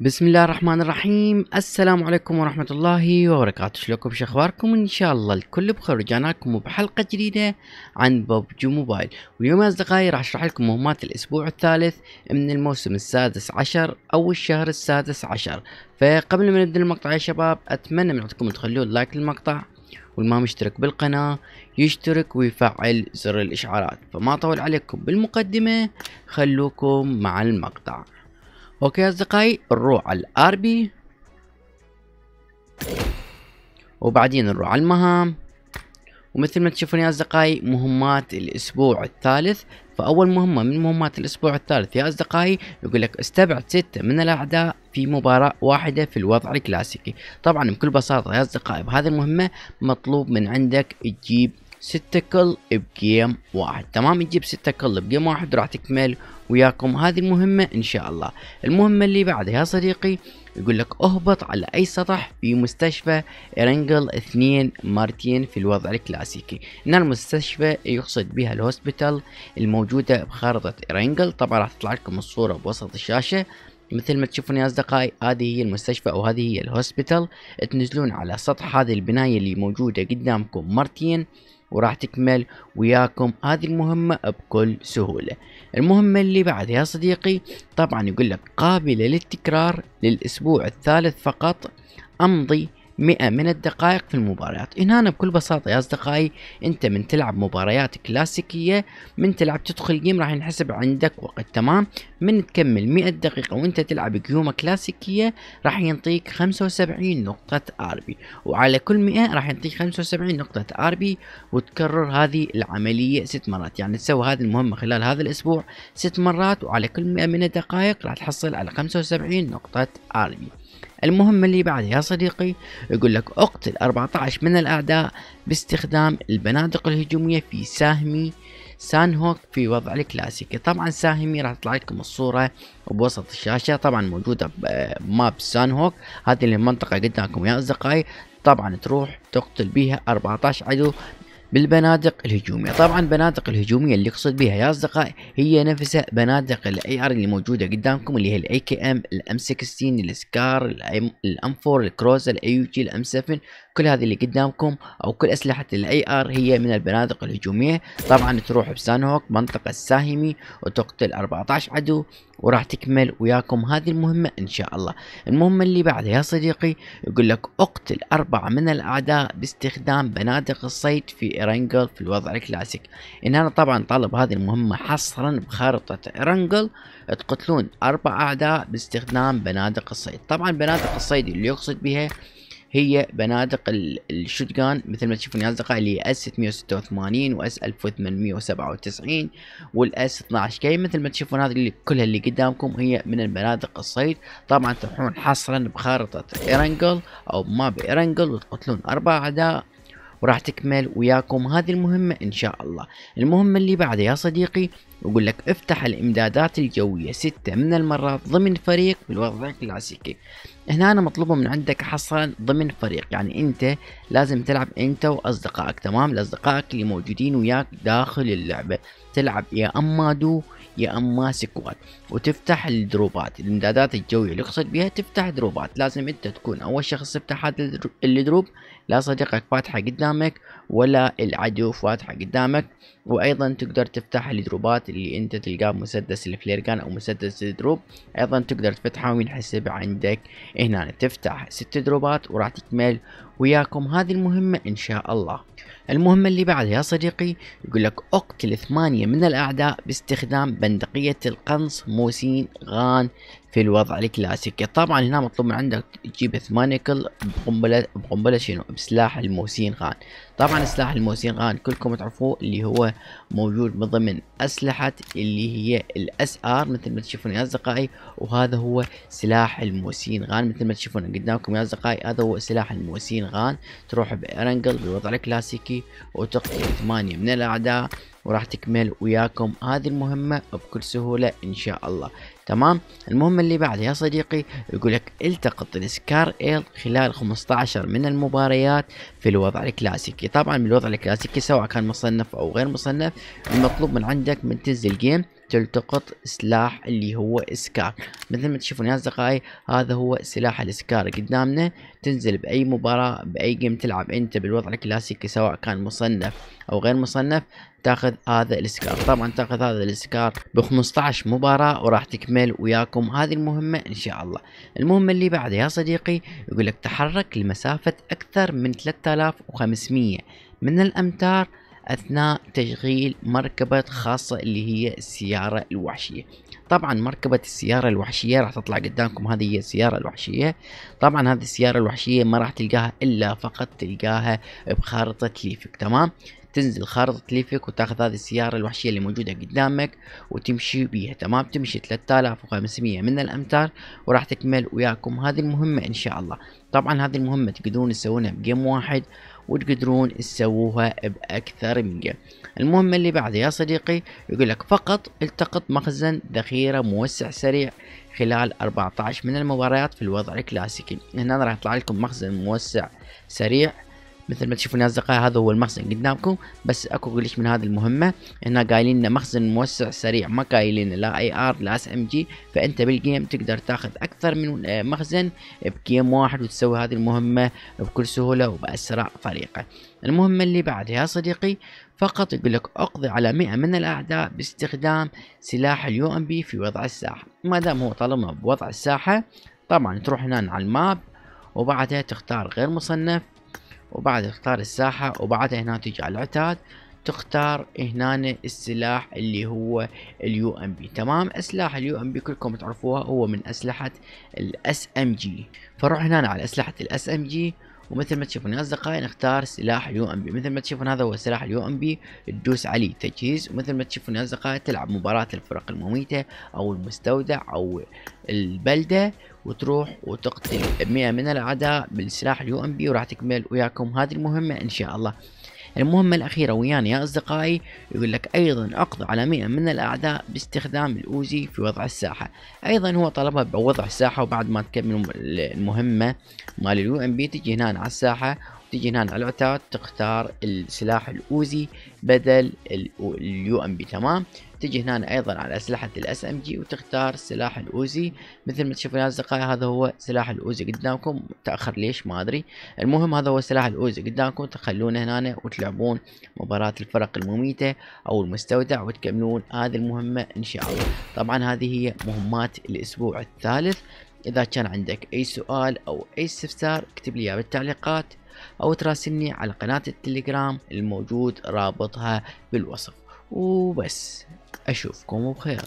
بسم الله الرحمن الرحيم السلام عليكم ورحمة الله وبركاته شلونكم شخباركم ان شاء الله الكل بخير رجعنا لكم بحلقة جديدة عن ببجي موبايل واليوم يا اصدقائي راح اشرح لكم مهمات الاسبوع الثالث من الموسم السادس عشر او الشهر السادس عشر فقبل ما نبدأ المقطع يا شباب اتمنى من عندكم تخلون لايك للمقطع والما مشترك بالقناة يشترك ويفعل زر الاشعارات فما طول عليكم بالمقدمة خلوكم مع المقطع اوكي اصدقائي نروح على الاربي وبعدين نروح على المهام ومثل ما تشوفون يا اصدقائي مهمات الاسبوع الثالث فاول مهمه من مهمات الاسبوع الثالث يا اصدقائي يقول لك استبعد ستة من الاعداء في مباراة واحدة في الوضع الكلاسيكي طبعا بكل بساطة يا اصدقائي بهذه المهمة مطلوب من عندك تجيب 6 كل بجيم واحد تمام تجيب 6 كل بجيم واحد راح تكمل وياكم هذه المهمة ان شاء الله المهمة اللي بعدها يا صديقي يقول لك اهبط على اي سطح في مستشفى ارنجل 2 مارتين في الوضع الكلاسيكي ان المستشفى يقصد بها الهوسبيتال الموجودة بخارطة ارنجل طبعا راح تطلع لكم الصورة بوسط الشاشة مثل ما تشوفون يا اصدقائي هذه هي المستشفى او هذه هي الهوسبيتال تنزلون على سطح هذه البناية اللي موجودة قدامكم مرتين وراح تكمل وياكم هذه المهمة بكل سهولة المهمة اللي بعد يا صديقي طبعا يقول لك قابلة للتكرار للأسبوع الثالث فقط أمضي 100 من الدقائق في المباريات هنا بكل بساطة يا أصدقائي أنت من تلعب مباريات كلاسيكية من تلعب تدخل جيم راح ينحسب عندك وقت تمام من تكمل 100 دقيقة وأنت تلعب قيومة كلاسيكية راح ينطيك 75 نقطة ار بي وعلى كل 100 راح ينطيك 75 نقطة ار بي وتكرر هذه العملية ست مرات يعني تسوي هذه المهمة خلال هذا الأسبوع ست مرات وعلى كل 100 من الدقائق راح تحصل على 75 نقطة ار بي المهم اللي بعد يا صديقي يقول لك اقتل 14 من الأعداء باستخدام البنادق الهجومية في ساهمي سان هوك في وضع الكلاسيكي طبعا ساهمي راح تطلع لكم الصورة بوسط الشاشة طبعا موجودة بماب سان هوك هذه المنطقة قدامكم يا أصدقائي طبعا تروح تقتل بيها 14 عدو بالبنادق الهجومية طبعا بنادق الهجومية اللي يقصد بها يا أصدقاء هي نفسها بنادق الاي ار اللي موجودة قدامكم اللي هي الاي كي ام الام 16 السكار الام 4 الكروز الاي يو جي الام 7 كل هذه اللي قدامكم او كل اسلحه الاي ار هي من البنادق الهجوميه طبعا تروح بسانهوك منطقه الساهمي وتقتل 14 عدو وراح تكمل وياكم هذه المهمة إن شاء الله المهمة اللي بعدها يا صديقي يقول لك أقتل أربعة من الأعداء باستخدام بنادق الصيد في ارنجل في الوضع الكلاسيك إن أنا طبعا طالب هذه المهمة حصرا بخارطة ارنجل تقتلون أربع أعداء باستخدام بنادق الصيد طبعا بنادق الصيد اللي يقصد بها هي بنادق الشوتجان مثل ما تشوفون يا اصدقائي اللي اس 686 واس 1897 والاس 12 كي مثل ما تشوفون هذه اللي كلها اللي قدامكم هي من البنادق الصيد طبعا تروحون حصرا بخارطة ايرنجل او ماب ايرنجل وتقتلون اربع اعداء وراح تكمل وياكم هذه المهمة إن شاء الله المهمة اللي بعدها يا صديقي يقول لك افتح الإمدادات الجوية ستة من المرات ضمن فريق بالوضع الكلاسيكي هنا أنا مطلوبة من عندك حصل ضمن فريق يعني أنت لازم تلعب أنت وأصدقائك تمام لأصدقائك اللي موجودين وياك داخل اللعبة تلعب يا أما دو يا اما سكوات وتفتح الدروبات الامدادات الجويه اللي اقصد بها تفتح دروبات لازم انت تكون اول شخص تفتح هذا الدروب لا صديقك فاتحه قدامك ولا العدو فاتحه قدامك وايضا تقدر تفتح الدروبات اللي انت تلقاه مسدس الفليرجان او مسدس الدروب ايضا تقدر تفتحه حسب عندك هنا تفتح ست دروبات وراح تكمل وياكم هذه المهمة إن شاء الله المهمة اللي بعدها يا صديقي يقول لك اقتل ثمانية من الأعداء باستخدام بندقية القنص موسين غان في الوضع الكلاسيكي طبعا هنا مطلوب من عندك تجيب ثمانيكل بقنبلة بقنبلة شنو بسلاح الموسين غان طبعا سلاح الموسين غان كلكم تعرفوه اللي هو موجود من ضمن اسلحة اللي هي الاس ار مثل ما تشوفون يا اصدقائي وهذا هو سلاح الموسين غان مثل ما تشوفون قدامكم يا اصدقائي هذا هو سلاح الموسين غان تروح بارنجل بالوضع الكلاسيكي وتقتل ثمانية من الاعداء وراح تكمل وياكم هذه المهمة بكل سهولة ان شاء الله تمام المهمة اللي بعد يا صديقي يقولك التقط السكار ايل خلال 15 من المباريات في الوضع الكلاسيكي طبعا من الوضع الكلاسيكي سواء كان مصنف او غير مصنف المطلوب من عندك من تنزل جيم تلتقط سلاح اللي هو اسكار مثل ما تشوفون يا اصدقائي هذا هو سلاح الاسكار قدامنا تنزل باي مباراة باي جيم تلعب انت بالوضع الكلاسيكي سواء كان مصنف او غير مصنف تاخذ هذا الاسكار طبعا تاخذ هذا الاسكار ب 15 مباراة وراح تكمل وياكم هذه المهمة ان شاء الله المهمة اللي بعدها يا صديقي يقول لك تحرك لمسافة اكثر من 3500 من الامتار أثناء تشغيل مركبة خاصة اللي هي السيارة الوحشية طبعا مركبة السيارة الوحشية راح تطلع قدامكم هذه هي السيارة الوحشية طبعا هذه السيارة الوحشية ما راح تلقاها إلا فقط تلقاها بخارطة ليفك تمام تنزل خارطة ليفك وتاخذ هذه السيارة الوحشية اللي موجودة قدامك وتمشي بيها تمام تمشي 3500 من الأمتار وراح تكمل وياكم هذه المهمة إن شاء الله طبعا هذه المهمة تقدرون تسوونها بجيم واحد وتقدرون تسووها بأكثر من جيم المهم اللي بعده يا صديقي يقول لك فقط التقط مخزن ذخيرة موسع سريع خلال 14 من المباريات في الوضع الكلاسيكي هنا راح يطلع لكم مخزن موسع سريع مثل ما تشوفون يا اصدقائي هذا هو المخزن قدامكم بس اكو غليش من هذه المهمه هنا قايلين لنا مخزن موسع سريع ما قايلين لا اي ار لا اس ام جي فانت بالجيم تقدر تاخذ اكثر من آه، مخزن بجيم واحد وتسوي هذه المهمه بكل سهوله وباسرع طريقه المهمه اللي بعدها يا صديقي فقط يقول لك اقضي على 100 من الاعداء باستخدام سلاح اليو ام بي في وضع الساحه ما دام هو طالما بوضع الساحه طبعا تروح هنا على الماب وبعدها تختار غير مصنف وبعد اختار الساحة وبعدها هنا تجي على العتاد تختار هنا السلاح اللي هو اليو ام بي تمام اسلاح اليو ام بي كلكم تعرفوها هو من اسلحه الاس ام جي فروح هنا على اسلحه الاس ام جي ومثل ما تشوفون يا اصدقائي نختار سلاح اليو ام بي مثل ما تشوفون هذا هو سلاح اليو ام بي تدوس عليه تجهيز ومثل ما تشوفون يا اصدقائي تلعب مباراة الفرق المميتة او المستودع او البلدة وتروح وتقتل 100 من العداء بالسلاح اليو ام بي وراح تكمل وياكم هذه المهمة إن شاء الله المهمة الأخيرة ويانا يا أصدقائي يقول لك أيضا أقضى على 100 من الأعداء باستخدام الأوزي في وضع الساحة أيضا هو طلبها بوضع الساحة وبعد ما تكمل المهمة مال اليو ام بي تجي هنا على الساحة تجي هنا على العتاد تختار السلاح الاوزي بدل اليو ام بي تمام تجي هنا ايضا على اسلحه الاس ام جي وتختار سلاح الاوزي مثل ما تشوفون يا اصدقائي هذا هو سلاح الاوزي قدامكم تاخر ليش ما ادري المهم هذا هو سلاح الاوزي قدامكم تخلونه هنا وتلعبون مباراه الفرق المميته او المستودع وتكملون هذه المهمه ان شاء الله طبعا هذه هي مهمات الاسبوع الثالث اذا كان عندك اي سؤال او اي استفسار اكتب لي بالتعليقات أو تراسلني على قناة التليجرام الموجود رابطها بالوصف وبس أشوفكم بخير